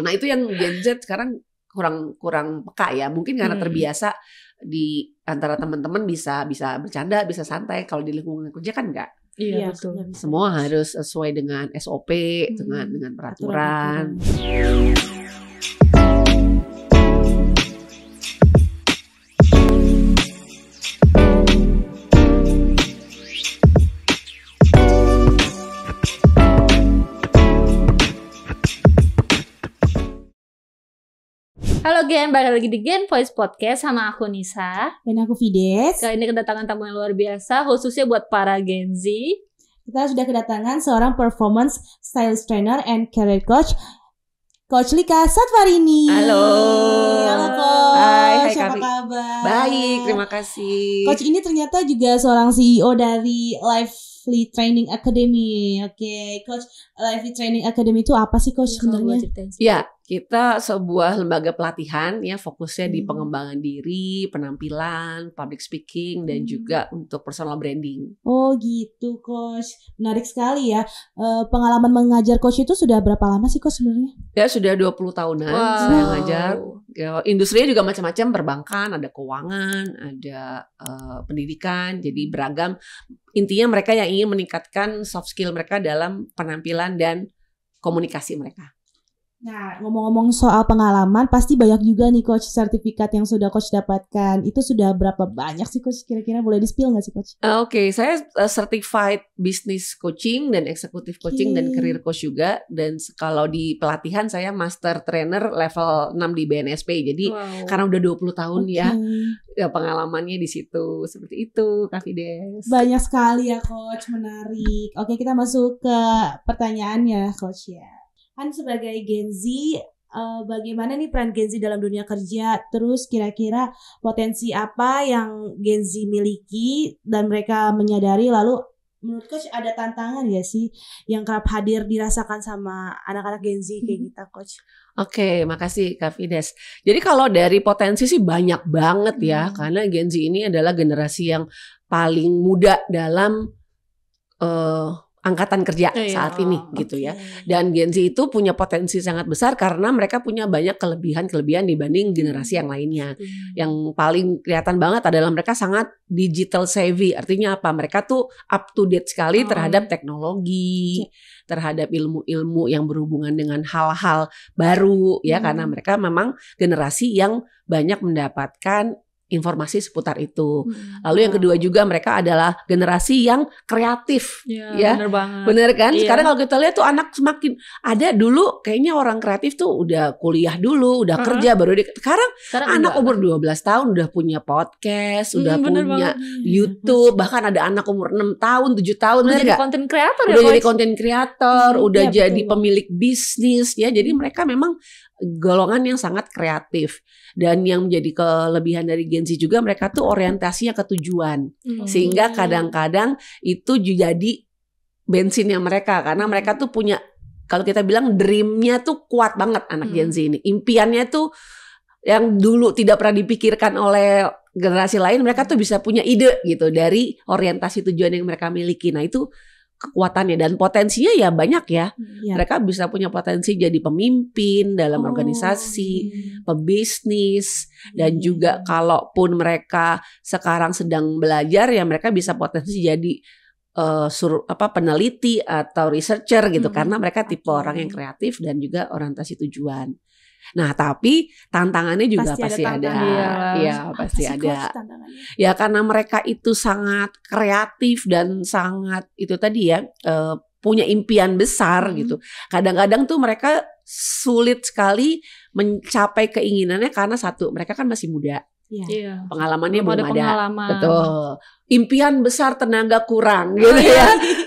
people. Nah itu yang Gen Z sekarang kurang kurang peka ya. Mungkin karena hmm. terbiasa di antara teman-teman bisa bisa bercanda, bisa santai. Kalau di lingkungan kerja kan enggak. Iya, iya, betul. betul. Semua harus sesuai dengan SOP, hmm. dengan dengan peraturan. peraturan. Oke, balik lagi di Gen Voice Podcast sama aku Nisa Dan aku Fides Kali ini kedatangan tamu yang luar biasa khususnya buat para Gen Z Kita sudah kedatangan seorang performance stylist trainer and career coach Coach Lika Satvarini Halo Halo Coach Hai, hai apa kami. kabar? Baik, terima kasih Coach ini ternyata juga seorang CEO dari Life. Lively Training Academy. Oke, okay. Coach, Lively eh, Training Academy itu apa sih Coach iya, sebenarnya? Ya, kita sebuah lembaga pelatihan ya fokusnya hmm. di pengembangan diri, penampilan, public speaking dan hmm. juga untuk personal branding. Oh gitu coach, menarik sekali ya. E, pengalaman mengajar coach itu sudah berapa lama sih coach sebenarnya? Ya sudah 20 tahunan wow. saya mengajar. Ya, industrinya juga macam-macam, perbankan, ada keuangan, ada uh, pendidikan, jadi beragam intinya mereka yang ingin meningkatkan soft skill mereka dalam penampilan dan komunikasi mereka. Nah, ngomong-ngomong soal pengalaman, pasti banyak juga nih coach sertifikat yang sudah coach dapatkan. Itu sudah berapa banyak sih coach? Kira-kira boleh di-spill nggak sih coach? Eh, oke, okay. saya uh, certified business coaching dan executive coaching okay. dan career coach juga. Dan kalau di pelatihan saya master trainer level 6 di BNSP. Jadi wow. karena udah 20 tahun okay. ya, ya pengalamannya di situ. Seperti itu, Kak Fides. Banyak sekali ya coach, menarik. Oke, kita masuk ke pertanyaannya coach ya kan sebagai Gen Z uh, bagaimana nih peran Gen Z dalam dunia kerja terus kira-kira potensi apa yang Gen Z miliki dan mereka menyadari lalu menurut coach ada tantangan ya sih yang kerap hadir dirasakan sama anak-anak Gen Z kayak kita mm-hmm. gitu, coach. Oke, okay, makasih Kak Fides. Jadi kalau dari potensi sih banyak banget ya hmm. karena Gen Z ini adalah generasi yang paling muda dalam uh, angkatan kerja oh, iya. saat ini okay. Oh, gitu ya. Dan Gen Z itu punya potensi sangat besar karena mereka punya banyak kelebihan-kelebihan dibanding hmm, generasi yang lainnya. Hmm. Yang paling kelihatan banget adalah mereka sangat digital savvy. Artinya apa? Mereka tuh up to date sekali oh. terhadap teknologi, iya. terhadap ilmu-ilmu yang berhubungan dengan hal-hal baru ya hmm. karena mereka memang generasi yang banyak mendapatkan informasi seputar itu. Hmm. Lalu yang kedua juga mereka adalah generasi yang kreatif, ya. ya. Bener banget. Bener kan? Iya. Sekarang kalau kita lihat tuh anak semakin ada dulu kayaknya orang kreatif tuh udah kuliah dulu, udah uh -huh. kerja baru di, sekarang, sekarang anak enggak. umur 12 tahun udah punya podcast, hmm, udah punya banget. Iya, YouTube, bahkan ada anak umur 6 tahun, 7 tahun udah jadi konten kreator ya, udah jadi konten kreator, hmm, udah ya, jadi betul. pemilik bisnis ya. Jadi hmm. mereka memang golongan yang sangat kreatif dan yang menjadi kelebihan dari Gen Z juga mereka tuh orientasinya ke tujuan hmm. sehingga kadang-kadang itu jadi bensinnya mereka karena mereka tuh punya kalau kita bilang dreamnya tuh kuat banget anak hmm. Gen Z ini impiannya tuh yang dulu tidak pernah dipikirkan oleh generasi lain mereka tuh bisa punya ide gitu dari orientasi tujuan yang mereka miliki nah itu kekuatannya dan potensinya ya banyak ya. ya. Mereka bisa punya potensi jadi pemimpin dalam oh. organisasi, iya. pebisnis dan iya. juga kalaupun mereka sekarang sedang belajar ya mereka bisa potensi jadi uh, sur apa peneliti atau researcher gitu hmm. karena mereka tipe orang yang kreatif dan juga orientasi tujuan. Nah, tapi tantangannya juga pasti, pasti ada. Iya, ya, pasti ada. Ya karena mereka itu sangat kreatif dan sangat itu tadi ya uh, punya impian besar hmm. gitu. Kadang-kadang tuh mereka sulit sekali mencapai keinginannya karena satu mereka kan masih muda. Iya. iya. Pengalamannya belum, belum ada. Pengalaman. Betul. Impian besar tenaga kurang gitu ya. Iya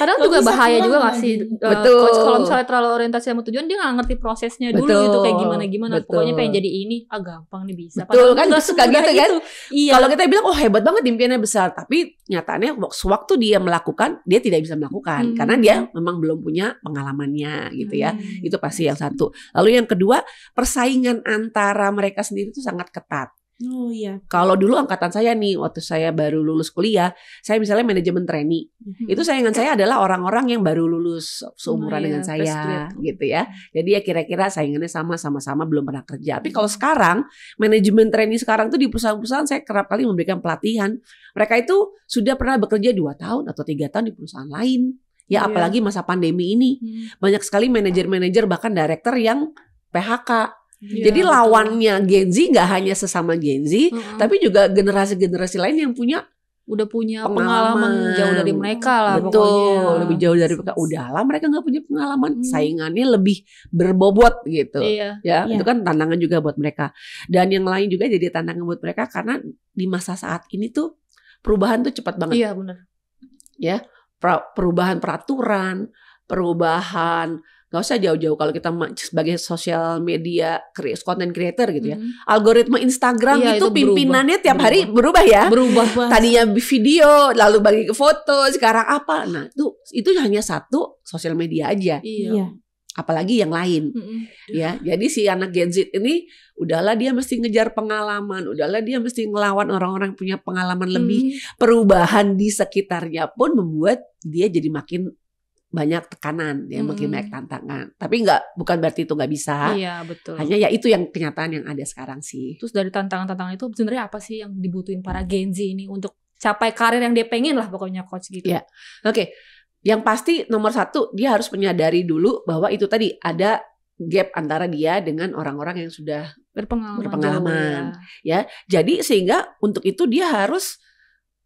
kadang juga bahaya juga gak sih uh, kalau misalnya terlalu orientasi sama tujuan dia gak ngerti prosesnya betul. dulu gitu kayak gimana gimana pokoknya pengen jadi ini ah gampang nih bisa betul kan kan suka gitu kan iya. kalau kita bilang oh hebat banget impiannya besar tapi nyatanya waktu dia melakukan dia tidak bisa melakukan hmm. karena dia memang belum punya pengalamannya gitu ya hmm. itu pasti yang satu lalu yang kedua persaingan antara mereka sendiri itu sangat ketat Oh iya. Kalau dulu angkatan saya nih waktu saya baru lulus kuliah, saya misalnya manajemen trainee. Mm-hmm. Itu saingan saya adalah orang-orang yang baru lulus seumuran oh, iya, dengan saya gitu ya. Jadi ya kira-kira saingannya sama sama-sama belum pernah kerja. Tapi mm-hmm. kalau sekarang manajemen trainee sekarang tuh di perusahaan-perusahaan saya kerap kali memberikan pelatihan. Mereka itu sudah pernah bekerja 2 tahun atau tiga tahun di perusahaan lain. Ya iya. apalagi masa pandemi ini. Hmm. Banyak sekali manajer-manajer bahkan director yang PHK Yeah, Jadi lawannya Gen Z nggak hanya sesama Gen Z, mm-hmm. tapi juga generasi-generasi lain yang punya udah punya pengalaman, pengalaman jauh dari mereka lah betul pokoknya. lebih jauh dari mereka udah udahlah mereka nggak punya pengalaman hmm. saingannya lebih berbobot gitu iya. ya iya. itu kan tantangan juga buat mereka dan yang lain juga jadi tantangan buat mereka karena di masa saat ini tuh perubahan tuh cepat banget iya benar ya perubahan peraturan perubahan nggak usah jauh-jauh kalau kita sebagai sosial media content creator gitu ya -hmm. algoritma Instagram iya, itu, itu pimpinannya tiap hari berubah ya berubah tadinya video lalu bagi ke foto sekarang apa nah itu itu hanya satu sosial media aja iya. iya apalagi yang lain mm -hmm. ya jadi si anak Gen Z ini udahlah dia mesti ngejar pengalaman udahlah dia mesti ngelawan orang-orang punya pengalaman lebih mm -hmm. perubahan di sekitarnya pun membuat dia jadi makin banyak tekanan ya hmm. makin banyak tantangan tapi nggak bukan berarti itu nggak bisa iya betul hanya ya itu yang kenyataan yang ada sekarang sih terus dari tantangan-tantangan itu sebenarnya apa sih yang dibutuhin para Gen Z ini untuk capai karir yang dia pengen lah pokoknya coach gitu ya oke okay. yang pasti nomor satu dia harus menyadari dulu bahwa itu tadi ada gap antara dia dengan orang-orang yang sudah berpengalaman, berpengalaman ya. ya jadi sehingga untuk itu dia harus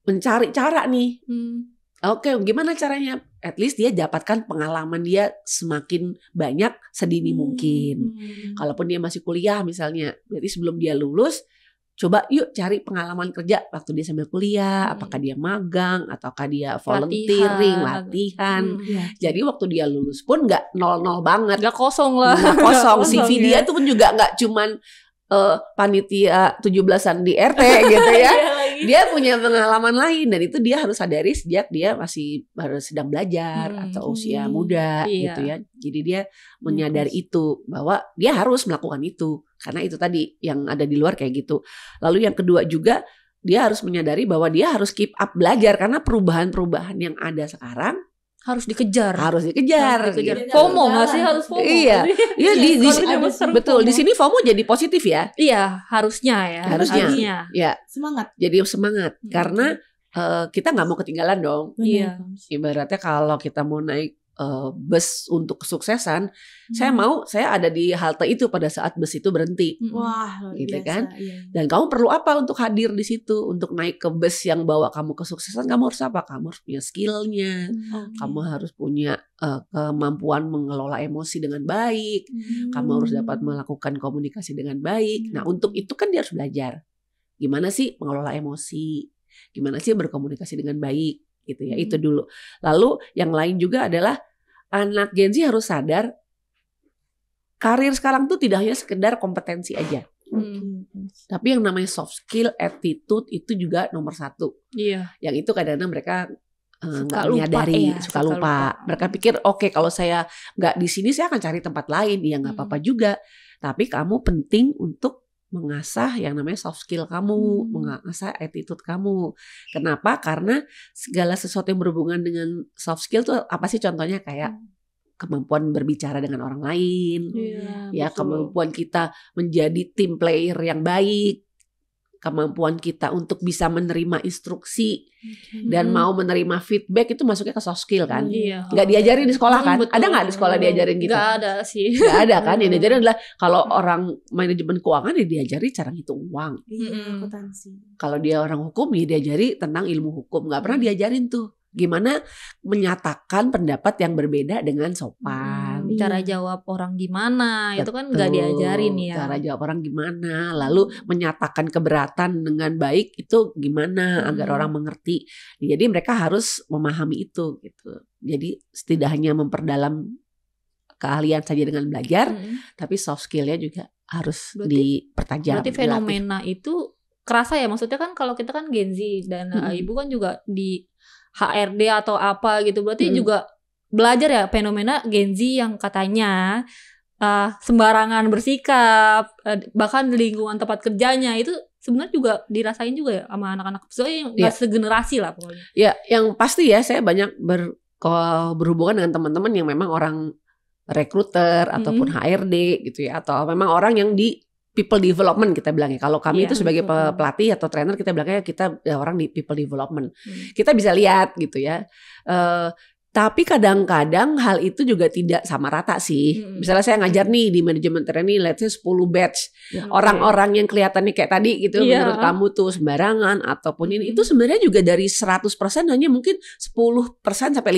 mencari cara nih hmm Oke, okay, gimana caranya? At least dia dapatkan pengalaman dia semakin banyak sedini hmm. mungkin. Hmm. Kalaupun dia masih kuliah misalnya, berarti sebelum dia lulus, coba yuk cari pengalaman kerja waktu dia sambil kuliah, hmm. apakah dia magang ataukah dia volunteering, latihan. latihan. Hmm, iya. Jadi waktu dia lulus pun nggak nol-nol banget, nggak kosong lah, nggak kosong. CV ya. dia itu pun juga nggak cuman uh, panitia 17-an di RT gitu ya. Iya dia punya pengalaman lain dan itu dia harus sadari sejak dia masih baru sedang belajar hmm. atau usia hmm, muda iya. gitu ya. Jadi dia menyadari hmm. itu bahwa dia harus melakukan itu karena itu tadi yang ada di luar kayak gitu. Lalu yang kedua juga dia harus menyadari bahwa dia harus keep up belajar karena perubahan-perubahan yang ada sekarang harus dikejar harus dikejar, harus dikejar. Gitu. FOMO nggak sih harus FOMO iya iya di, di, sini betul di ya. sini FOMO jadi positif ya iya harusnya ya harusnya, ya semangat jadi semangat karena eh, kita nggak mau ketinggalan dong iya ibaratnya kalau kita mau naik uh, bus untuk kesuksesan, hmm. saya mau saya ada di halte itu pada saat bus itu berhenti. Hmm. Wah, gitu biasa. kan? Iya. Dan kamu perlu apa untuk hadir di situ? Untuk naik ke bus yang bawa kamu kesuksesan, kamu harus apa? Kamu harus punya skillnya, hmm. kamu harus punya uh, kemampuan mengelola emosi dengan baik, hmm. kamu harus dapat melakukan komunikasi dengan baik. Nah, hmm. Nah, untuk itu kan dia harus belajar gimana sih mengelola emosi, gimana sih berkomunikasi dengan baik gitu ya. Hmm. Itu dulu. Lalu yang lain juga adalah anak Gen Z harus sadar karir sekarang tuh tidak hanya sekedar kompetensi aja. Hmm. Tapi yang namanya soft skill, attitude itu juga nomor satu. Iya. Yang itu kadang-kadang mereka eh, nggak uh, menyadari, ya, suka, suka lupa. lupa. Mereka pikir oke okay, kalau saya nggak di sini saya akan cari tempat lain, Iya nggak hmm. apa-apa juga. Tapi kamu penting untuk mengasah yang namanya soft skill kamu, hmm. mengasah attitude kamu. Kenapa? Karena segala sesuatu yang berhubungan dengan soft skill tuh apa sih contohnya kayak hmm. kemampuan berbicara dengan orang lain, yeah, ya betul. kemampuan kita menjadi team player yang baik, kemampuan kita untuk bisa menerima instruksi okay. dan mau menerima feedback itu masuknya ke soft skill kan iya. nggak diajarin di sekolah kan Betul. ada nggak di sekolah diajarin gitu nggak ada sih nggak ada kan yang diajarin adalah kalau orang manajemen keuangan dia ya diajari cara ngitung uang iya, kalau dia orang hukum dia ya diajari tentang ilmu hukum nggak pernah diajarin tuh gimana menyatakan pendapat yang berbeda dengan sopan hmm. cara jawab orang gimana Betul. itu kan nggak diajarin ya cara jawab orang gimana lalu menyatakan keberatan dengan baik itu gimana hmm. agar orang mengerti jadi mereka harus memahami itu gitu jadi setidaknya memperdalam keahlian saja dengan belajar hmm. tapi soft skillnya juga harus berarti, dipertajam berarti fenomena dilatih. itu kerasa ya maksudnya kan kalau kita kan Gen Z dan eh, hmm. ibu kan juga di HRD atau apa gitu berarti hmm. juga belajar ya fenomena Gen Z yang katanya uh, sembarangan bersikap uh, bahkan di lingkungan tempat kerjanya itu sebenarnya juga dirasain juga ya sama anak-anak soalnya yang yeah. segenerasi lah pokoknya. Ya, yang pasti ya saya banyak ber berhubungan dengan teman-teman yang memang orang recruiter ataupun -hmm. ataupun HRD gitu ya atau memang orang yang di people development kita bilangnya. Kalau kami yeah, itu sebagai betul. pelatih atau trainer kita bilangnya kita ya orang di people development. Hmm. Kita bisa lihat gitu ya. Uh, tapi kadang-kadang hal itu juga tidak sama rata sih. Hmm. Misalnya saya ngajar nih di manajemen training let's say 10 batch. Ya, Orang-orang okay. yang kelihatannya kayak tadi gitu yeah. menurut kamu tuh sembarangan ataupun ini itu hmm. sebenarnya juga dari 100% hanya mungkin 10% sampai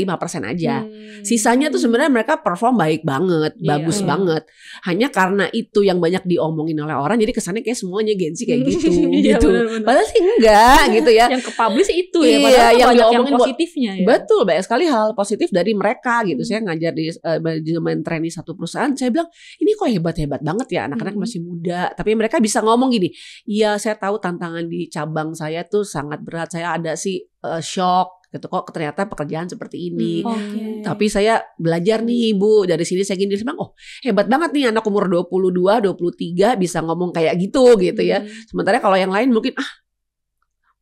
5% aja. Hmm. Sisanya tuh sebenarnya mereka perform baik banget, yeah. bagus yeah. banget. Hanya karena itu yang banyak diomongin oleh orang jadi kesannya kayak semuanya gengsi kayak gitu iya, gitu. Ya, bener Padahal sih enggak gitu ya. yang ke publish itu ya, iya, yang banyak yang positifnya ya. Betul, banyak sekali hal positif positif dari mereka gitu. Hmm. Saya ngajar di uh, eh, main training satu perusahaan, saya bilang ini kok hebat-hebat banget ya anak-anak hmm. masih muda. Tapi mereka bisa ngomong gini, "Iya, saya tahu tantangan di cabang saya tuh sangat berat. Saya ada sih uh, shock gitu kok ternyata pekerjaan seperti ini. Hmm, okay. Tapi saya belajar nih Ibu dari sini saya gini bilang oh hebat banget nih anak umur 22, 23 bisa ngomong kayak gitu gitu ya. Hmm. Sementara kalau yang lain mungkin ah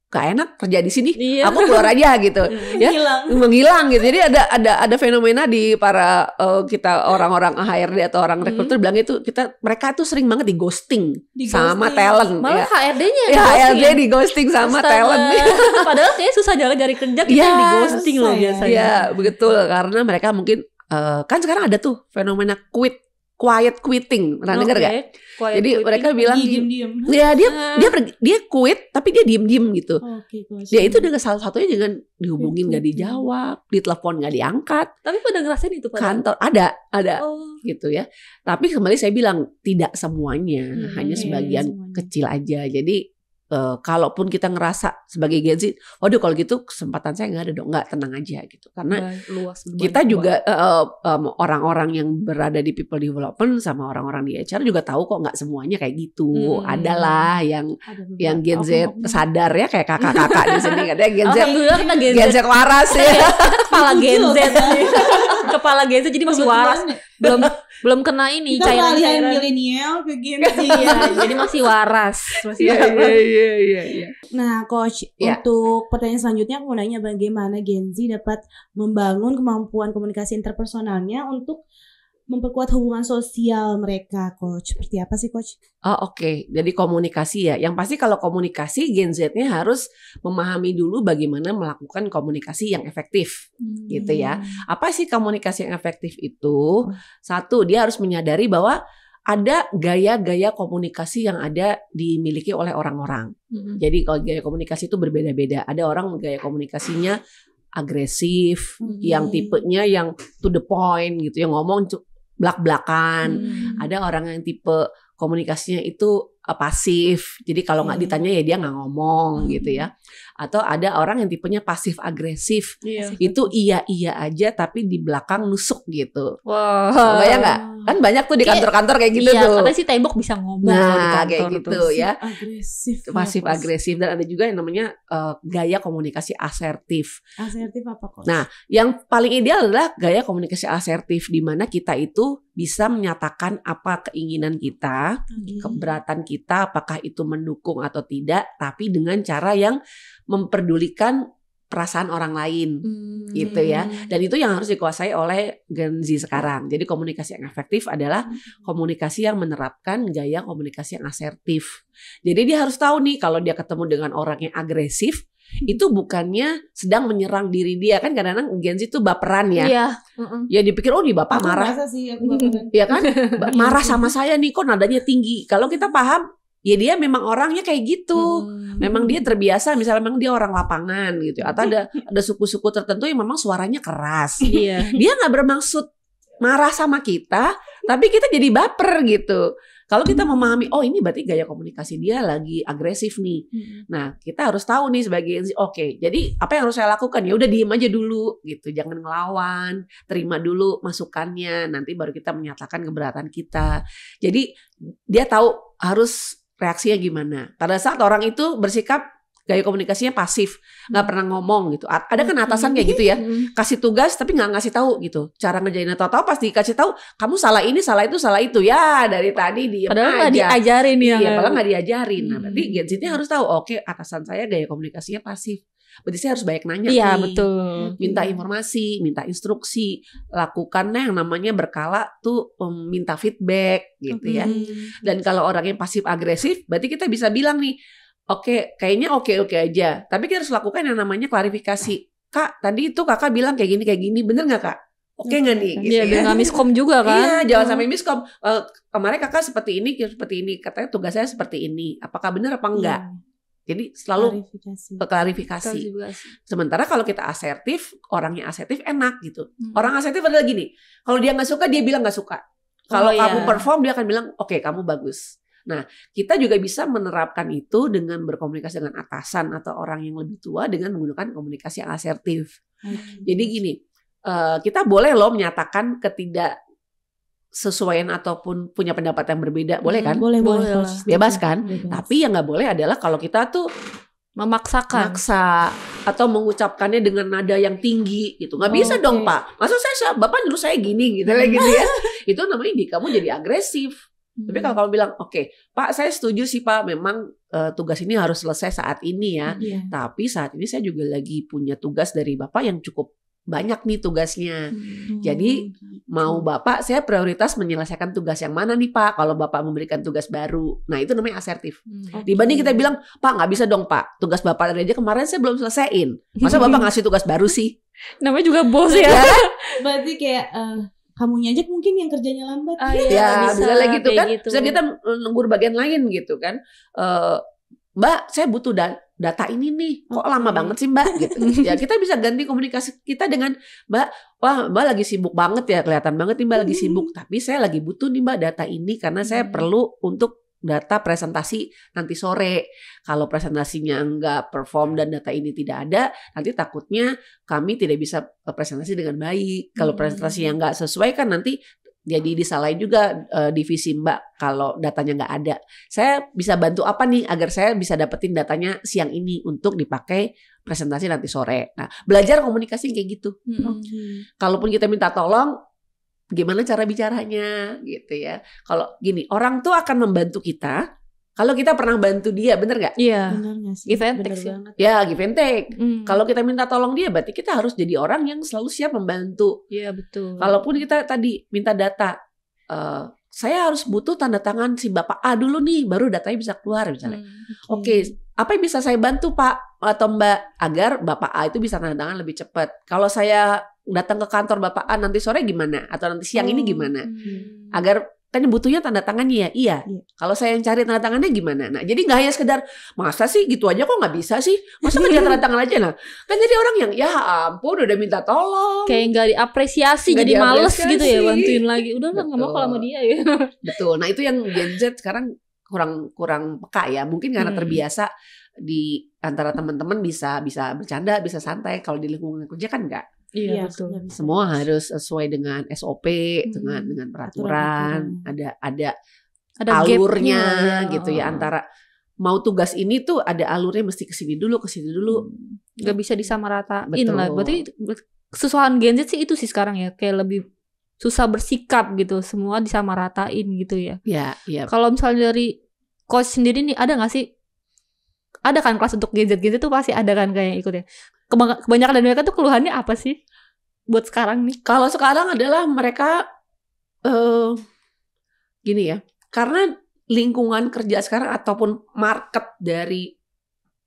gak enak kerja di sini iya. aku keluar aja gitu ya menghilang. menghilang gitu jadi ada ada ada fenomena di para uh, kita orang-orang HRD atau orang hmm. rekruter hmm. bilang itu kita mereka tuh sering banget di ghosting di sama ghosting. talent malah ya. HRD-nya ya HRD di ghosting sama Astaga. talent padahal kayak susah jalan dari kerja kita ya, di ghosting loh biasanya ya betul karena mereka mungkin uh, kan sekarang ada tuh fenomena quit quiet quitting pernah okay. denger gak? Quiet Jadi quitting, mereka bilang diem, diem. ya dia dia pergi, dia quit tapi dia diem diem gitu. Okay, dia itu dengan salah satunya dengan dihubungin nggak dijawab, ditelepon nggak diangkat. Tapi pada ngerasain itu pada kantor ada ada oh. gitu ya. Tapi kembali saya bilang tidak semuanya, hmm, hanya iya, iya, sebagian semuanya. kecil aja. Jadi Uh, kalaupun kita ngerasa sebagai Gen Z, waduh kalau gitu kesempatan saya nggak ada dong, nggak tenang aja gitu. Karena nah, luas, kita luas. juga uh, um, orang-orang yang berada di people development sama orang-orang di HR juga tahu kok nggak semuanya kayak gitu. Hmm. Adalah yang ada yang Gen Z sadar ya kayak kakak-kakak di sini ada Gen Z, Gen Z waras ya. Kepala Gen Z. kepala Gen Z jadi masih waras ya. belum belum kena ini Kita cairan cairan milenial ke Gen Z ya jadi masih waras masih yeah, waras iya, iya, iya, nah coach yeah. untuk pertanyaan selanjutnya aku mau nanya bagaimana Gen Z dapat membangun kemampuan komunikasi interpersonalnya untuk memperkuat hubungan sosial mereka, coach. Seperti apa sih, coach? Oh, oke. Okay. Jadi komunikasi ya. Yang pasti kalau komunikasi Gen Z-nya harus memahami dulu bagaimana melakukan komunikasi yang efektif, hmm. gitu ya. Apa sih komunikasi yang efektif itu? Hmm. Satu, dia harus menyadari bahwa ada gaya-gaya komunikasi yang ada dimiliki oleh orang-orang. -hmm. Jadi kalau gaya komunikasi itu berbeda-beda. Ada orang gaya komunikasinya agresif, hmm. yang tipenya yang to the point gitu, yang ngomong belak-belakan, hmm. ada orang yang tipe komunikasinya itu Eh, pasif. Jadi kalau nggak hmm. ditanya ya dia nggak ngomong hmm. gitu ya. Atau ada orang yang tipenya pasif agresif. Iya. Itu iya iya aja tapi di belakang nusuk gitu. Wow. Bayang nggak? Kan banyak tuh di iya. kantor-kantor kayak gitu iya, tuh. Iya, sih tembok bisa ngomong nah, di kantor kayak gitu tuh. ya. Agresif. Iya, pasif ya, agresif dan ada juga yang namanya uh, gaya komunikasi asertif. Asertif apa kok? Nah, yang paling ideal adalah gaya komunikasi asertif di mana kita itu bisa menyatakan apa keinginan kita, okay. keberatan kita, apakah itu mendukung atau tidak, tapi dengan cara yang memperdulikan perasaan orang lain hmm. gitu ya dan itu yang harus dikuasai oleh Gen Z sekarang jadi komunikasi yang efektif adalah hmm. komunikasi yang menerapkan gaya komunikasi yang asertif jadi dia harus tahu nih kalau dia ketemu dengan orang yang agresif itu bukannya sedang menyerang diri dia kan kadang-kadang Z itu baperan ya. Iya. Ya dipikir oh di bapak marah. sih ya kan? marah sama saya nih kok nadanya tinggi. Kalau kita paham ya dia memang orangnya kayak gitu. Hmm. Memang dia terbiasa misalnya memang dia orang lapangan gitu ya. atau ada ada suku-suku tertentu yang memang suaranya keras. Iya. dia nggak bermaksud marah sama kita, tapi kita jadi baper gitu. Kalau kita memahami, oh ini berarti gaya komunikasi dia lagi agresif nih. Hmm. Nah, kita harus tahu nih sebagai oke. Okay, jadi apa yang harus saya lakukan? Ya udah diem aja dulu gitu, jangan ngelawan, terima dulu masukannya, nanti baru kita menyatakan keberatan kita. Jadi dia tahu harus reaksinya gimana. Pada saat orang itu bersikap gaya komunikasinya pasif nggak hmm. pernah ngomong gitu ada hmm. kan atasan kayak gitu ya hmm. kasih tugas tapi nggak ngasih tahu gitu cara ngerjainnya tau tahu pasti dikasih tahu kamu salah ini salah itu salah itu ya dari tadi dia padahal nggak diajarin ya iya padahal nggak diajarin nah berarti Gen z harus tahu oke okay, atasan saya gaya komunikasinya pasif berarti saya harus banyak nanya iya, betul. Minta informasi, minta instruksi, lakukannya yang namanya berkala tuh um, minta feedback gitu ya. Dan kalau orang yang pasif agresif, berarti kita bisa bilang nih, oke okay, kayaknya oke oke okay aja tapi kita harus lakukan yang namanya klarifikasi kak tadi itu kakak bilang kayak gini kayak gini bener nggak kak oke okay nggak nih gitu iya, ya, ya. miskom juga iya, kan iya jangan sampai miskom uh, kemarin kakak seperti ini seperti ini katanya tugas saya seperti ini apakah bener apa enggak iya. hmm. Jadi selalu klarifikasi. Eh, klarifikasi. Sementara kalau kita asertif, orangnya asertif enak gitu. Hmm. Orang asertif adalah gini, kalau dia nggak suka dia bilang nggak suka. Kalau oh, iya. kamu perform dia akan bilang oke okay, kamu bagus. Nah, kita juga bisa menerapkan itu dengan berkomunikasi dengan atasan atau orang yang lebih tua dengan menggunakan komunikasi yang asertif. Hmm. Jadi gini, eh, kita boleh loh menyatakan ketidak sesuaian ataupun punya pendapat yang berbeda boleh hmm, kan boleh boleh boleh bebas kan bebas. tapi yang nggak boleh adalah kalau kita tuh memaksakan maksa atau mengucapkannya dengan nada yang tinggi gitu nggak bisa okay. Oh, dong pak maksud saya bapak dulu saya gini gitu lagi gitu ya itu namanya di kamu jadi agresif tapi kalau hmm. kamu bilang, oke, okay, Pak, saya setuju sih Pak, memang uh, tugas ini harus selesai saat ini ya. Yeah. Tapi saat ini saya juga lagi punya tugas dari Bapak yang cukup banyak nih tugasnya. Hmm. Jadi gitu. mau Bapak saya prioritas menyelesaikan tugas yang mana nih Pak kalau Bapak memberikan tugas baru. Nah, itu namanya asertif. Hmm. Okay. Dibanding kita bilang, "Pak, nggak bisa dong, Pak. Tugas Bapak tadi aja kemarin saya belum selesaiin. Masa Bapak ngasih tugas baru sih?" namanya juga bos ya. ya? Berarti kayak uh, kamunya aja mungkin yang kerjanya lambat. Ah, ya, ya bisa, gitu kan. Gitu. Bisa kita nunggu bagian lain gitu kan. Uh, Mbak, saya butuh da data ini nih. Kok lama banget sih, Mbak? Gitu. ya, kita bisa ganti komunikasi kita dengan Mbak, wah, Mbak lagi sibuk banget ya, kelihatan banget nih Mbak lagi mm-hmm. sibuk, tapi saya lagi butuh nih Mbak data ini karena saya mm-hmm. perlu untuk data presentasi nanti sore. Kalau presentasinya enggak perform dan data ini tidak ada, nanti takutnya kami tidak bisa eh, presentasi dengan baik. Kalau hmm. presentasi yang enggak sesuai kan nanti jadi disalahin juga uh, divisi Mbak kalau datanya nggak ada. Saya bisa bantu apa nih agar saya bisa dapetin datanya siang ini untuk dipakai presentasi nanti sore. Nah, belajar komunikasi kayak gitu. Hmm. Kalaupun kita minta tolong, gimana cara bicaranya gitu ya. Kalau gini, orang tuh akan membantu kita kalau kita pernah bantu dia, bener gak? Iya. Give and take sih. Ya, give and take. Mm. Kalau kita minta tolong dia, berarti kita harus jadi orang yang selalu siap membantu. Iya, betul. Kalaupun kita tadi minta data, uh, saya harus butuh tanda tangan si Bapak A dulu nih, baru datanya bisa keluar misalnya. Mm, okay. Oke, okay, apa yang bisa saya bantu Pak atau Mbak agar Bapak A itu bisa tanda tangan lebih cepat? Kalau saya datang ke kantor bapak ah, nanti sore gimana atau nanti siang oh. ini gimana hmm. agar kan butuhnya tanda tangannya ya iya yeah. kalau saya yang cari tanda tangannya gimana nah jadi nggak hanya sekedar masa sih gitu aja kok nggak bisa sih masa kerja tanda tangan aja nah kan jadi orang yang ya ampun udah minta tolong kayak nggak diapresiasi gak jadi males gitu ya bantuin lagi udah nggak mau kalau sama dia ya betul nah itu yang Gen Z sekarang kurang kurang peka ya mungkin karena hmm. terbiasa di antara teman-teman bisa bisa bercanda bisa santai kalau di lingkungan kerja kan enggak Iya ya, betul. Bisa. Semua harus sesuai dengan SOP, hmm. dengan dengan peraturan, ada ada, ada alurnya ya. gitu ya antara mau tugas ini tuh ada alurnya mesti ke sini dulu, ke sini dulu. Hmm. Gak bisa disamaratain lah. Berarti sesuaian Gen Z sih itu sih sekarang ya, kayak lebih susah bersikap gitu, semua disamaratain gitu ya. Iya, iya. Kalau misalnya dari coach sendiri nih ada gak sih ada kan kelas untuk Gen Z Gen Z tuh pasti ada kan kayak ikut ya. kebanyakan dari mereka tuh keluhannya apa sih? buat sekarang nih? Kalau sekarang adalah mereka uh, gini ya, karena lingkungan kerja sekarang ataupun market dari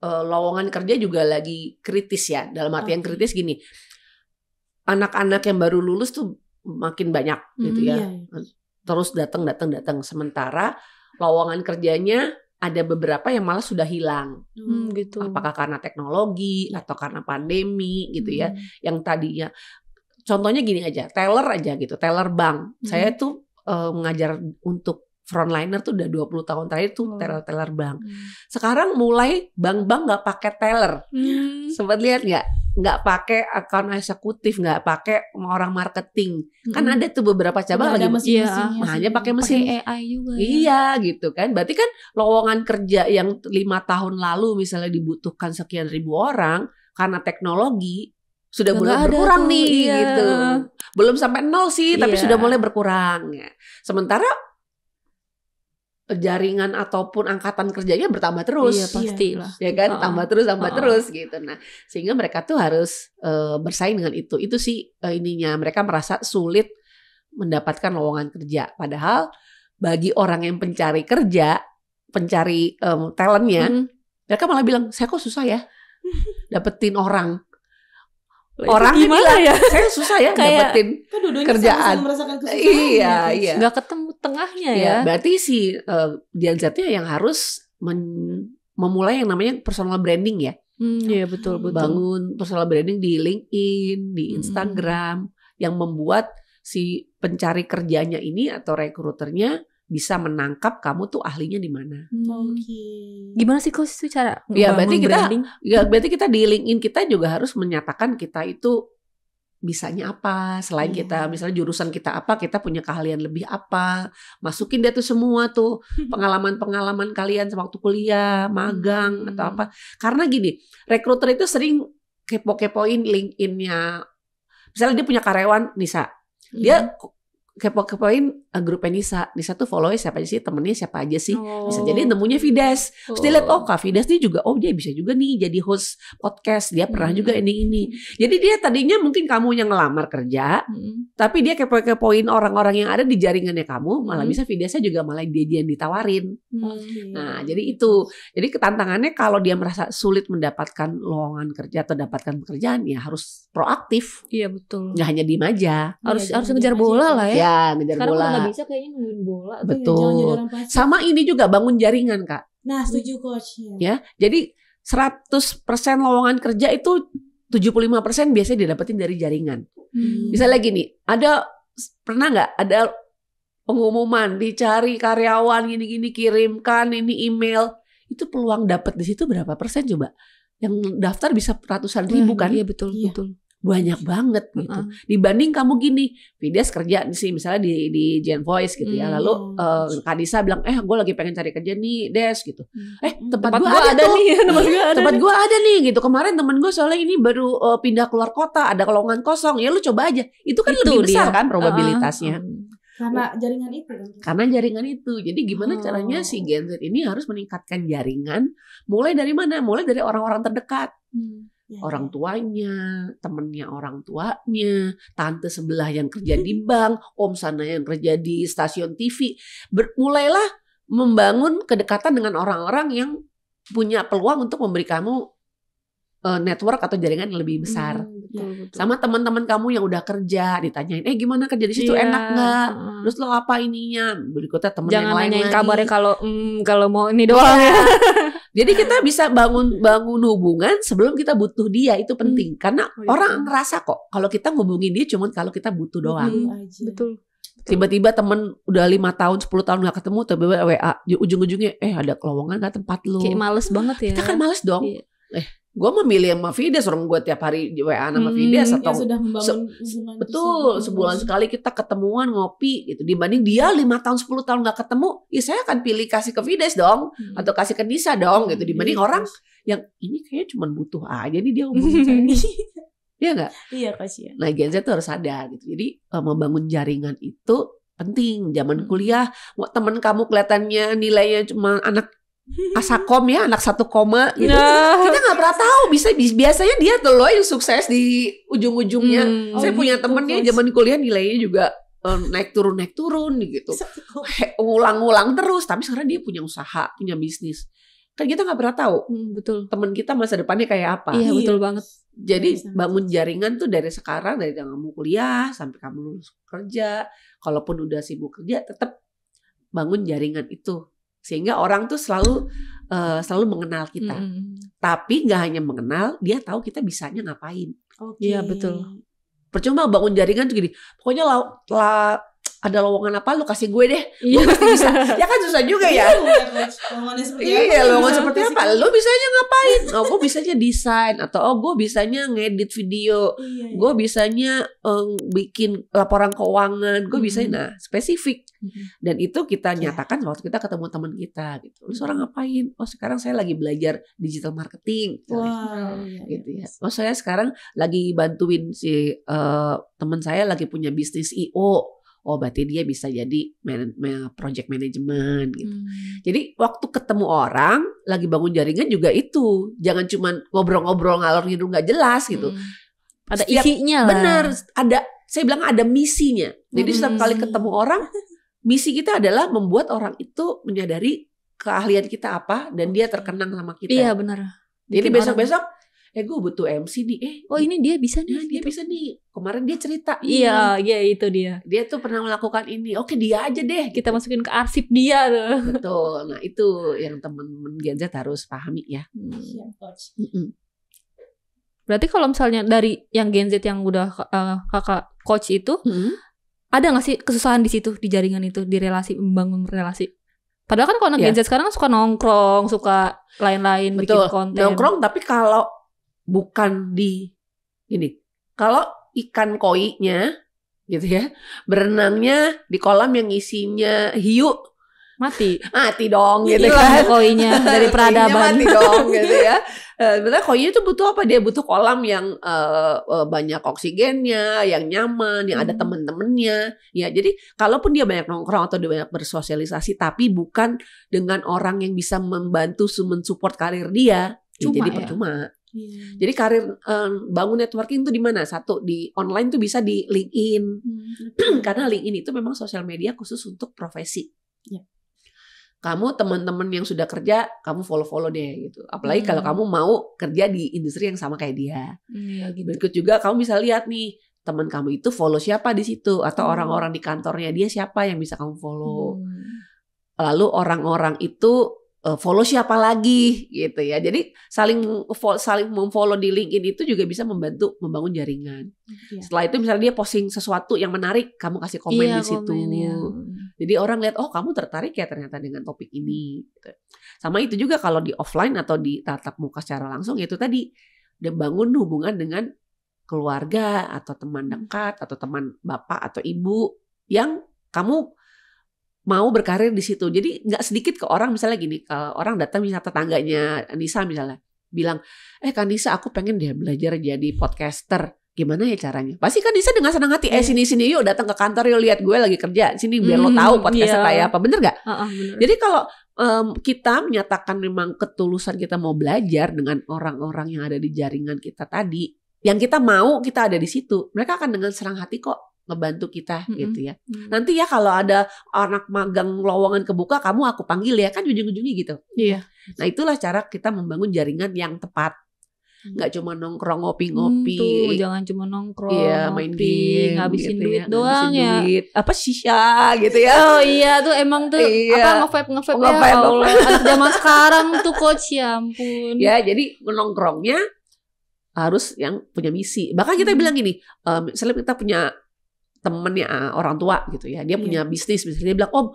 uh, lowongan kerja juga lagi kritis ya. Dalam artian okay. kritis gini, anak-anak yang baru lulus tuh makin banyak hmm, gitu ya. Iya, iya. Terus datang datang datang sementara lowongan kerjanya ada beberapa yang malah sudah hilang. Hmm, gitu. Apakah karena teknologi atau karena pandemi gitu ya. Hmm. Yang tadinya contohnya gini aja, teller aja gitu, teller bank. Hmm. Saya tuh uh, eh, mengajar untuk frontliner tuh udah 20 tahun terakhir tuh oh. teller-teller bank. Hmm. Sekarang mulai bank-bank nggak pakai teller. Hmm. Sempat lihat nggak? Nggak pakai akun eksekutif, nggak pakai orang marketing. Hmm. Kan ada tuh beberapa cabang lagi mesin ya, iya, makanya pakai mesin pake AI juga. Ya. Iya gitu kan. Berarti kan lowongan kerja yang lima tahun lalu misalnya dibutuhkan sekian ribu orang karena teknologi sudah mulai berkurang tuh, nih iya. gitu. Belum sampai nol sih, tapi iya. sudah mulai berkurang Sementara jaringan ataupun angkatan kerjanya bertambah terus. Iya pasti lah. Ya kan, uh tambah terus, tambah uh-uh. terus gitu. Nah, sehingga mereka tuh harus uh, bersaing dengan itu. Itu sih uh, ininya mereka merasa sulit mendapatkan lowongan kerja. Padahal bagi orang yang pencari kerja, pencari um, talentnya, hmm mereka malah bilang, saya kok susah ya dapetin orang orang gimana ya? Saya susah ya kayak dapetin kan kerjaan. Sama iya, gitu. iya. Gak iya, ketemu tengahnya ya. ya. Berarti si uh, eh, Gen yang harus memulai yang namanya personal branding ya. Hmm, iya betul betul. Bangun personal branding di LinkedIn, di hmm. Instagram hmm. yang membuat si pencari kerjanya ini atau rekruternya bisa menangkap kamu tuh ahlinya di mana. Mungkin. Hmm. Gimana sih coach itu cara? Ya berarti kita ya berarti kita di LinkedIn kita juga harus menyatakan kita itu bisanya apa selain yeah. kita iya. misalnya jurusan kita apa kita punya keahlian lebih apa masukin dia tuh semua tuh pengalaman-pengalaman kalian waktu kuliah hmm. magang hmm. atau apa karena gini rekruter itu sering kepo-kepoin LinkedIn-nya misalnya dia punya karyawan Nisa dia iya kepo-kepoin uh, grupnya Nisa. Nisa tuh follownya siapa aja sih, temennya siapa aja sih. Oh. Bisa jadi oh. nemunya Fides. Terus dia lihat, oh, oh Kak Fides nih juga, oh dia bisa juga nih jadi host podcast. Dia pernah hmm. juga ini-ini. Jadi dia tadinya mungkin kamu yang ngelamar kerja. Hmm. Tapi dia kepo-kepoin orang-orang yang ada di jaringannya kamu. Malah hmm. bisa Fidesnya juga malah dia, dia yang ditawarin. Hmm. Nah jadi itu. Jadi ketantangannya kalau dia merasa sulit mendapatkan lowongan kerja atau dapatkan pekerjaan ya harus proaktif. Iya betul. Gak hanya diem aja. Iya, harus, ya, harus ngejar bola aja. lah ya. Iya, ngejar Sekarang bola. Sekarang bisa kayaknya nungguin bola. Betul. Tuh, Sama ini juga bangun jaringan kak. Nah setuju coach. Ya, ya jadi 100% lowongan kerja itu 75% biasanya didapetin dari jaringan. Hmm. Misalnya gini, ada pernah nggak ada pengumuman dicari karyawan gini-gini kirimkan ini email itu peluang dapat di situ berapa persen coba? Yang daftar bisa ratusan ribu kan? Iya betul iya. betul banyak banget gitu. Uh -uh. Dibanding kamu gini, Vides kerja sih misalnya di di Gen Voice gitu ya. Lalu uh, Kadisa bilang, "Eh, gue lagi pengen cari kerja nih, Des." gitu. Hmm. Eh, hmm, tempat, tempat gue ada, ada nih, tempat gue ada. Tempat gua ada nih gitu. Kemarin temen gue soalnya ini baru uh, pindah keluar kota, ada lowongan kosong. Ya lu coba aja. Itu kan Itu lebih besar dia. kan probabilitasnya. Uh -huh. karena jaringan itu kan. karena jaringan itu jadi gimana oh. caranya si Gen Z ini harus meningkatkan jaringan mulai dari mana mulai dari orang-orang terdekat hmm. Iya, iya. orang tuanya, temennya orang tuanya, tante sebelah yang kerja di bank, om sana yang kerja di stasiun TV. Ber, mulailah membangun kedekatan dengan orang-orang yang punya peluang untuk memberi kamu uh, network atau jaringan yang lebih besar. Hmm. Gitu. Sama teman-teman kamu yang udah kerja ditanyain, "Eh gimana kerja di situ? Yeah. Enak nggak? Terus lo apa ininya?" Berikutnya teman yang lain nanyain kabarnya kalau mm, kalau mau ini iya. doang yeah. Jadi kita bisa bangun bangun hubungan sebelum kita butuh dia itu penting hmm. karena oh, iya. orang ngerasa kok kalau kita ngubungin dia cuman kalau kita butuh hmm, doang. Hmm, betul tiba-tiba temen udah lima tahun sepuluh tahun gak ketemu tiba-tiba WA ujung-ujungnya eh ada kelowongan gak tempat lu kayak males banget ya kita kan males dong iya. eh gue memilih sama Fides orang gue tiap hari WA sama hmm, Fides iya, atau ya se betul sebulan sekali kita ketemuan ngopi gitu dibanding dia lima tahun 10 tahun nggak ketemu ya saya akan pilih kasih ke Fides dong hmm. atau kasih ke Nisa dong gitu hmm, dibanding hmm. orang yang ini kayaknya cuma butuh aja nih dia hubungin saya Iya nggak Iya kasihan. Nah Gen Z tuh harus sadar gitu. Jadi e, membangun jaringan itu penting. Zaman hmm. kuliah, temen kamu kelihatannya nilainya cuma anak Asakom ya anak satu koma gitu. Nah. Kita nggak pernah tahu bisa biasanya dia tuh loh yang sukses di ujung-ujungnya. Hmm. Oh, Saya punya gitu, temennya zaman kuliah nilainya juga eh, naik turun naik turun gitu. Ulang-ulang terus tapi sekarang dia punya usaha, punya bisnis. Kan kita nggak pernah tahu. Hmm, betul. Temen kita masa depannya kayak apa. Iya, betul iya. banget. Jadi iya, bangun jaringan tuh dari sekarang dari kamu kuliah sampai kamu lulus kerja, kalaupun udah sibuk kerja tetap bangun jaringan itu sehingga orang tuh selalu uh, selalu mengenal kita. Hmm. Tapi nggak hanya mengenal, dia tahu kita bisanya ngapain. Iya okay. betul. Percuma bangun jaringan tuh gini. Pokoknya la, la, ada lowongan apa lu kasih gue deh gue iya. pasti bisa ya kan susah juga ya seperti iya lowongan seperti apa iya, lu bisanya ngapain oh gue bisanya desain atau oh gue bisanya ngedit video iya, iya. gue bisanya um, bikin laporan keuangan gue bisa mm-hmm. nah spesifik mm-hmm. dan itu kita iya. nyatakan waktu kita ketemu teman kita gitu lu seorang ngapain oh sekarang saya lagi belajar digital marketing gitu. wow, gitu ya oh saya sekarang lagi bantuin si uh, teman saya lagi punya bisnis io oh berarti dia bisa jadi man, project management gitu. Hmm. Jadi waktu ketemu orang lagi bangun jaringan juga itu, jangan cuma ngobrol-ngobrol ngalor ngidul nggak jelas gitu. Hmm. Ada setiap, isinya lah. Bener, ada saya bilang ada misinya. Jadi setiap kali hmm. ketemu orang, misi kita adalah membuat orang itu menyadari keahlian kita apa dan dia terkenang sama kita. Iya benar. Jadi besok-besok eh gue butuh MC nih eh oh ini dia bisa nih nah, dia gitu. dia bisa nih kemarin dia cerita iya iya itu dia dia tuh pernah melakukan ini oke dia aja deh kita gitu. masukin ke arsip dia tuh. betul nah itu yang temen-temen Gen Z harus pahami ya hmm. Iya, coach berarti kalau misalnya dari yang Gen Z yang udah uh, kakak coach itu hmm? ada gak sih kesusahan di situ di jaringan itu di relasi membangun relasi Padahal kan kalau anak yeah. Gen Z sekarang kan suka nongkrong, suka lain-lain bikin konten. Nongkrong tapi kalau bukan di ini Kalau ikan koi nya gitu ya, berenangnya di kolam yang isinya hiu mati mati dong gitu Hilang kan koi-nya dari peradaban mati dong gitu ya eh, sebenarnya koinya itu butuh apa dia butuh kolam yang uh, banyak oksigennya yang nyaman yang ada hmm. temen-temennya ya jadi kalaupun dia banyak nongkrong atau dia banyak bersosialisasi tapi bukan dengan orang yang bisa membantu mensupport karir dia ya, cuma, ya, jadi percuma ya. Yeah. Jadi karir um, bangun networking itu di mana? Satu di online tuh bisa di LinkedIn. Hmm. Karena LinkedIn itu memang sosial media khusus untuk profesi. Yeah. Kamu teman-teman yang sudah kerja, kamu follow-follow deh gitu. Apalagi hmm. kalau kamu mau kerja di industri yang sama kayak dia. Hmm, iya, Berikut gitu. juga kamu bisa lihat nih teman kamu itu follow siapa di situ atau hmm. orang-orang di kantornya dia siapa yang bisa kamu follow. Hmm. Lalu orang-orang itu Eh, follow siapa lagi gitu ya. Jadi saling saling memfollow di LinkedIn itu juga bisa membantu membangun jaringan. Iya. Setelah itu misalnya dia posting sesuatu yang menarik, kamu kasih komen yeah, di situ. ya. Jadi orang lihat oh kamu tertarik ya ternyata dengan topik ini. Gitu. Sama itu juga kalau di offline atau di tatap muka secara langsung itu tadi dan bangun hubungan dengan keluarga atau teman hmm. dekat atau teman bapak atau ibu yang kamu mau berkarir di situ. Jadi nggak sedikit ke orang misalnya gini, kalau eh, orang datang misalnya tetangganya Nisa misalnya bilang, eh kan Nisa aku pengen dia belajar jadi podcaster. Gimana ya caranya? Pasti kan Nisa dengan senang hati, eh iya. sini sini yuk datang ke kantor yuk lihat gue lagi kerja. Sini biar hmm, lo tahu podcaster yeah. kayak apa, bener gak? Uh, uh, bener. Jadi kalau um, kita menyatakan memang ketulusan kita mau belajar dengan orang-orang yang ada di jaringan kita tadi, yang kita mau kita ada di situ, mereka akan dengan senang hati kok ngebantu kita mm-hmm. gitu ya. Mm-hmm. Nanti ya kalau ada anak magang lowongan kebuka kamu aku panggil ya kan ujung-ujungnya gitu. Iya. Nah, itulah cara kita membangun jaringan yang tepat. Mm. Gak cuma nongkrong ngopi-ngopi. Hmm, jangan cuma nongkrong. Iya, main game, gitu ngabisin gitu duit ya, doang ya. Duit. Apa sisa gitu ya. Oh iya tuh emang tuh iya. apa nge-vape nge oh, ya? ya Allah. Zaman sekarang tuh coach ya ampun. Ya, jadi nongkrongnya harus yang punya misi. Bahkan kita hmm. bilang gini, um, misalnya kita punya temennya eh, orang tua gitu ya dia yeah. punya bisnis bisnis dia bilang om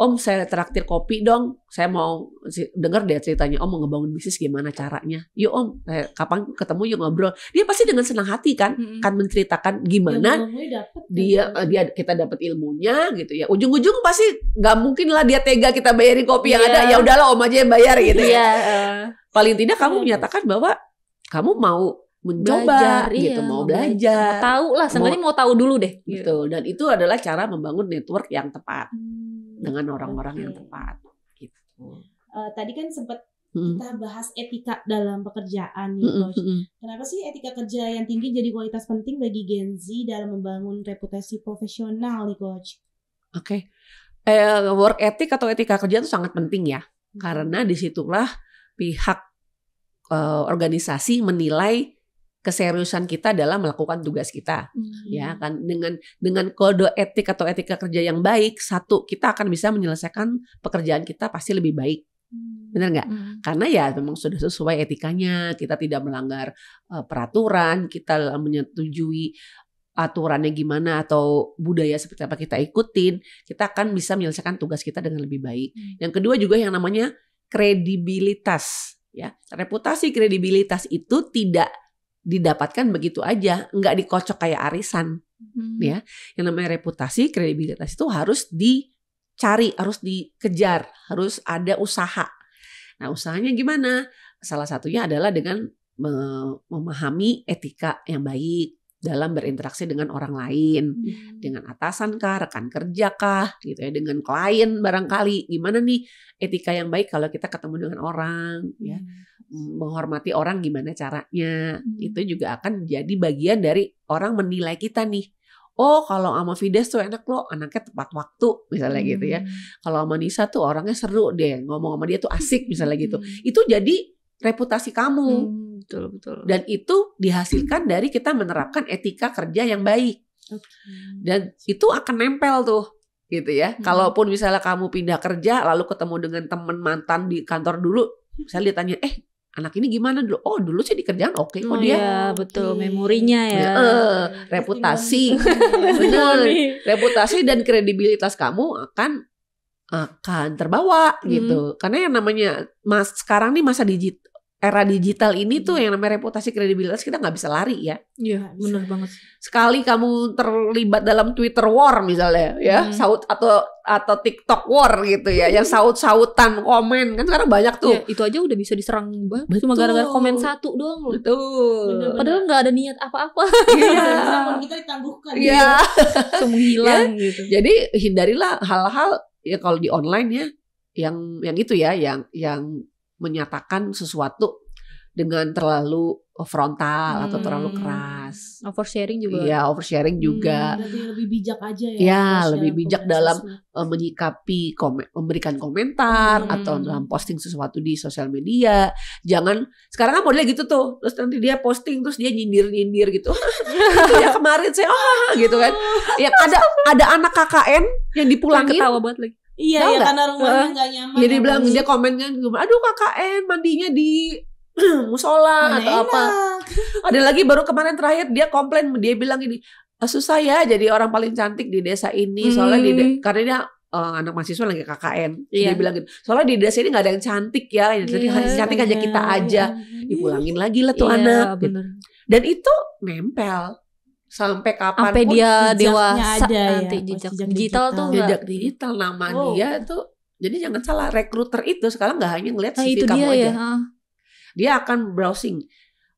om saya traktir kopi dong saya mau dengar dia ceritanya om mau ngebangun bisnis gimana caranya yuk om eh, kapan ketemu yuk ngobrol dia pasti dengan senang hati kan hmm. kan menceritakan gimana dapet, kan dia ya. dia kita dapat ilmunya gitu ya ujung-ujung pasti nggak mungkin lah dia tega kita bayarin kopi yeah. yang iya. ada ya udahlah om aja yang bayar gitu yeah. ya iya, eh. paling tidak kamu iya. menyatakan bahwa kamu mau mencoba belajar, gitu iya, mau belajar mau tahu lah sebenarnya mau, mau tahu dulu deh gitu. Yeah. dan itu adalah cara membangun network yang tepat hmm. dengan orang-orang okay. yang tepat gitu uh, tadi kan sempat hmm. kita bahas etika dalam pekerjaan nih kenapa sih etika kerja yang tinggi jadi kualitas penting bagi Gen Z dalam membangun reputasi profesional nih coach oke okay. eh, work ethic atau etika kerja itu sangat penting ya hmm. karena disitulah pihak eh, organisasi menilai keseriusan kita dalam melakukan tugas kita hmm. ya kan dengan dengan kode etik atau etika kerja yang baik satu kita akan bisa menyelesaikan pekerjaan kita pasti lebih baik hmm. benar nggak hmm. karena ya memang sudah sesuai etikanya kita tidak melanggar uh, peraturan kita menyetujui aturannya gimana atau budaya seperti apa kita ikutin kita akan bisa menyelesaikan tugas kita dengan lebih baik hmm. yang kedua juga yang namanya kredibilitas ya reputasi kredibilitas itu tidak didapatkan begitu aja, nggak dikocok kayak arisan, hmm. ya. Yang namanya reputasi, kredibilitas itu harus dicari, harus dikejar, harus ada usaha. Nah, usahanya gimana? Salah satunya adalah dengan memahami etika yang baik, dalam berinteraksi dengan orang lain, hmm. dengan atasan kah, rekan kerja kah, gitu ya, dengan klien barangkali. Gimana nih etika yang baik kalau kita ketemu dengan orang, ya. hmm. ya, menghormati orang gimana caranya, hmm. itu juga akan jadi bagian dari orang menilai kita nih. Oh kalau sama Fides tuh enak loh anaknya tepat waktu misalnya hmm. gitu ya. Hmm. Kalau sama Nisa tuh orangnya seru deh ngomong sama dia tuh asik misalnya gitu. Hmm. Itu jadi reputasi kamu. Hmm Betul betul. Dan itu dihasilkan dari kita menerapkan etika kerja yang baik. Dan itu akan nempel tuh gitu ya. Hmm. Kalaupun misalnya kamu pindah kerja lalu ketemu dengan teman mantan di kantor dulu, misalnya ditanya, "Eh, anak ini gimana dulu? Oh dulu sih di kerjaan oke okay kok oh, dia. ya, betul okay. memorinya ya. eh, reputasi, iya. benar. reputasi dan kredibilitas kamu akan akan terbawa gitu. hmm. gitu. Karena yang namanya mas sekarang nih masa digit era digital ini tuh yang namanya reputasi kredibilitas kita nggak bisa lari ya. Iya, benar banget. Sekali kamu terlibat dalam Twitter war misalnya, ya hmm. saut atau atau TikTok war gitu ya, yang saut-sautan komen kan sekarang banyak tuh. Ya, itu aja udah bisa diserang banget. Cuma gara-gara komen satu doang. Betul. Bener -bener. Padahal nggak ada niat apa-apa. Iya. -apa. kita ditangguhkan. Iya. Semua iya. hilang ya. gitu. Jadi hindarilah hal-hal ya kalau di online ya yang yang itu ya yang yang menyatakan sesuatu dengan terlalu frontal hmm. atau terlalu keras. Hmm, oversharing juga. Iya, oversharing juga. Hmm, lebih bijak aja ya. Iya, lebih bijak dalam sesuatu. Eh, menyikapi komen, memberikan komentar hmm. atau dalam posting sesuatu di sosial media. Jangan sekarang kan modelnya gitu tuh. Terus nanti dia posting terus dia nyindir-nyindir gitu. ya kemarin saya oh gitu kan. Ya ada ada anak KKN yang dipulangin. Ketawa banget lagi. Iya, ya, karena rumahnya uh, gak nyaman. Jadi ya, bilang dia komennya, gitu, aduh KKN mandinya di musola atau enak. apa. Ada lagi baru kemarin terakhir dia komplain, dia bilang ini eh, susah ya jadi orang paling cantik di desa ini hmm. soalnya di hmm. karena dia uh, anak mahasiswa lagi KKN iya. dia bilang gitu soalnya di desa ini nggak ada yang cantik ya jadi yeah, yang cantik iya, aja kita aja dipulangin lagi lah tuh yeah, anak gitu. bener. dan itu nempel sampai kapan sampai dia dewasa ada nanti ya, ah, jejak digital, digital tuh jejak digital nama oh. dia tuh jadi jangan salah rekruter itu sekarang nggak hanya ngelihat nah, CV itu kamu dia aja ya. Ah. dia akan browsing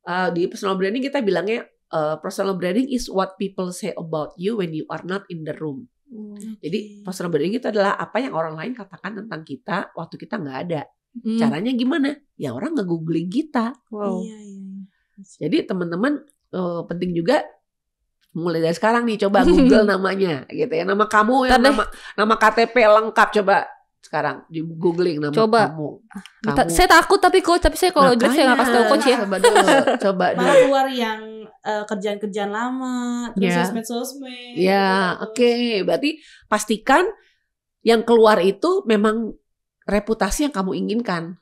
uh, di personal branding kita bilangnya uh, personal branding is what people say about you when you are not in the room hmm. jadi personal branding itu adalah apa yang orang lain katakan tentang kita waktu kita nggak ada hmm. caranya gimana ya orang nggak googling kita wow iya, iya. iya. jadi teman-teman uh, penting juga mulai dari sekarang nih coba Google namanya gitu ya nama kamu yang nama nama KTP lengkap coba sekarang di googling nama coba. kamu. Coba. Ah, saya takut tapi kok tapi saya kalau jujur saya nggak pasti tahu coach ya. Coba dulu, coba dulu. Malah keluar yang kerjaan eh, kerjaan-kerjaan lama, terus yeah. sosmed-sosmed. Gitu ya, yeah. Kan, oke. Okay. Berarti pastikan yang keluar itu memang reputasi yang kamu inginkan.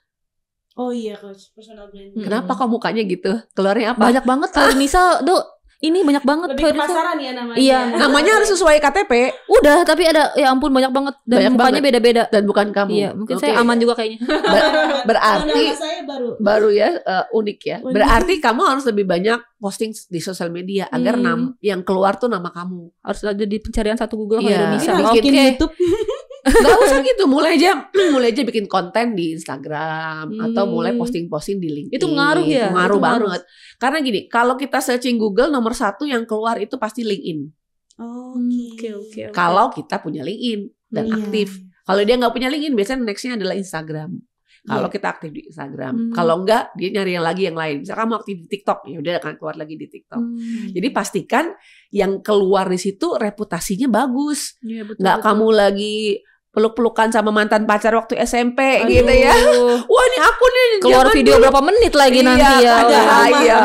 Oh iya coach, personal branding. Kenapa hmm. kok mukanya gitu? Keluarnya apa? Banyak banget kalau misal, Duh ini banyak banget lebih pasaran ya namanya iya namanya harus sesuai KTP udah tapi ada ya ampun banyak banget dan banyak mukanya beda-beda dan bukan kamu iya mungkin okay. saya aman juga kayaknya Ber berarti saya baru baru ya uh, unik ya unik. berarti kamu harus lebih banyak posting di sosial media hmm. agar nam yang keluar tuh nama kamu harus ada di pencarian satu Google iya. Indonesia bikin iya, okay. YouTube Gak usah gitu, mulai aja mulai aja bikin konten di Instagram hmm. atau mulai hmm. posting-posting di LinkedIn. Itu ngaruh ya? Ngaruh banget. Ngaruh. Karena gini, kalau kita searching Google nomor satu yang keluar itu pasti LinkedIn. Oh, hmm, gitu. oke oke. Kalau kita punya LinkedIn dan yeah. aktif. Kalau dia nggak punya LinkedIn, biasanya nextnya adalah Instagram. Kalau yeah. kita aktif di Instagram, hmm. kalau nggak, dia nyari yang lagi yang lain. Misal kamu aktif di TikTok, ya udah akan keluar lagi di TikTok. Hmm. Jadi pastikan yang keluar di situ reputasinya bagus. Yeah, betul, nggak betul. kamu lagi peluk-pelukan sama mantan pacar waktu SMP Aduh. gitu ya. Wah ini aku nih keluar video dulu. berapa menit lagi iya, nanti ya. Ada bahaya.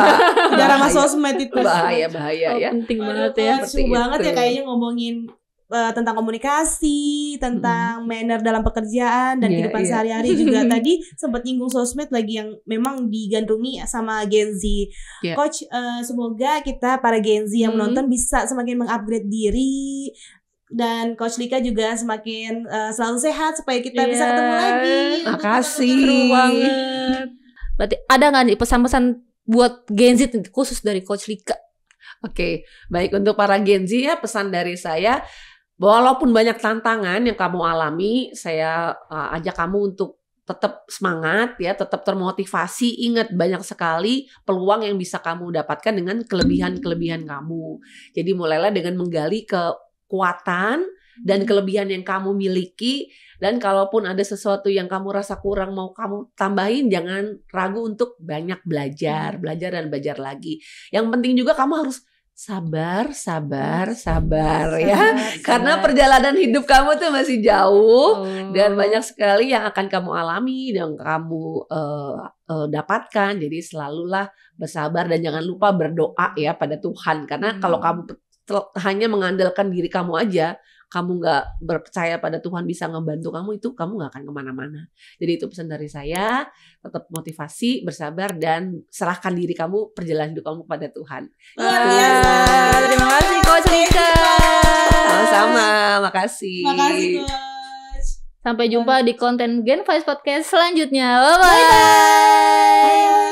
Ada ramah sosmed itu. Bahaya bahaya oh, ya. penting Penting banget ya. Penting banget ya kayaknya ngomongin uh, tentang komunikasi, tentang hmm. manner dalam pekerjaan dan yeah, kehidupan yeah. sehari-hari juga tadi sempat nyinggung sosmed lagi yang memang digandrungi sama Gen Z. Yeah. Coach, uh, semoga kita para Gen Z yang hmm. menonton bisa semakin mengupgrade diri, dan Coach Lika juga semakin uh, selalu sehat supaya kita yeah. bisa iya. ketemu lagi. Makasih. Berarti ada nggak nih pesan-pesan buat Gen Z khusus dari Coach Lika? Oke, baik untuk para Gen Z ya pesan dari saya walaupun banyak tantangan yang kamu alami, saya uh, ajak kamu untuk tetap semangat ya, tetap termotivasi. Ingat banyak sekali peluang yang bisa kamu dapatkan dengan kelebihan-kelebihan kamu. Jadi mulailah dengan menggali ke kekuatan dan hmm. kelebihan yang kamu miliki dan kalaupun ada sesuatu yang kamu rasa kurang mau kamu tambahin jangan ragu untuk banyak belajar, hmm. belajar dan belajar lagi. Yang penting juga kamu harus sabar, sabar, sabar, ya. Sabar. Karena perjalanan hidup kamu tuh masih jauh dan banyak sekali yang akan kamu alami dan kamu uh, uh, dapatkan. Jadi selalulah bersabar dan jangan lupa berdoa ya pada Tuhan karena kalau hmm. kamu hanya mengandalkan diri kamu aja, kamu nggak percaya pada Tuhan bisa ngebantu kamu itu kamu nggak akan kemana-mana. Jadi itu pesan dari saya, tetap motivasi, bersabar dan serahkan diri kamu perjalanan hidup kamu pada Tuhan. Luar gitu. biasa. Terima kasih Coach Rika. Sama-sama, makasih. Makasih Coach. Sampai jumpa di konten Gen Vice Podcast selanjutnya. Bye-bye. Bye-bye.